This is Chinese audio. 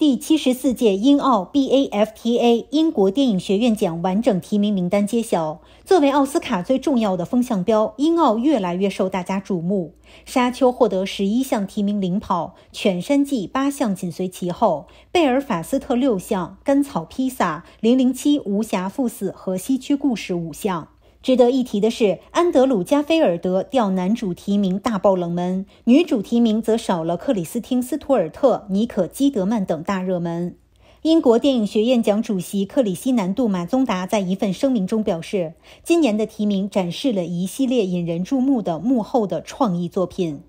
第七十四届英澳 BAFTA 英国电影学院奖完整提名名单揭晓。作为奥斯卡最重要的风向标，英澳越来越受大家瞩目。《沙丘》获得十一项提名领跑，《犬山记》八项紧随其后，《贝尔法斯特》六项，《甘草披萨》零零七，《无暇赴死》和《西区故事》五项。值得一提的是，安德鲁·加菲尔德调男主提名大爆冷门，女主提名则少了克里斯汀·斯图尔特、尼可·基德曼等大热门。英国电影学院奖主席克里希南·杜马宗达在一份声明中表示，今年的提名展示了一系列引人注目的幕后的创意作品。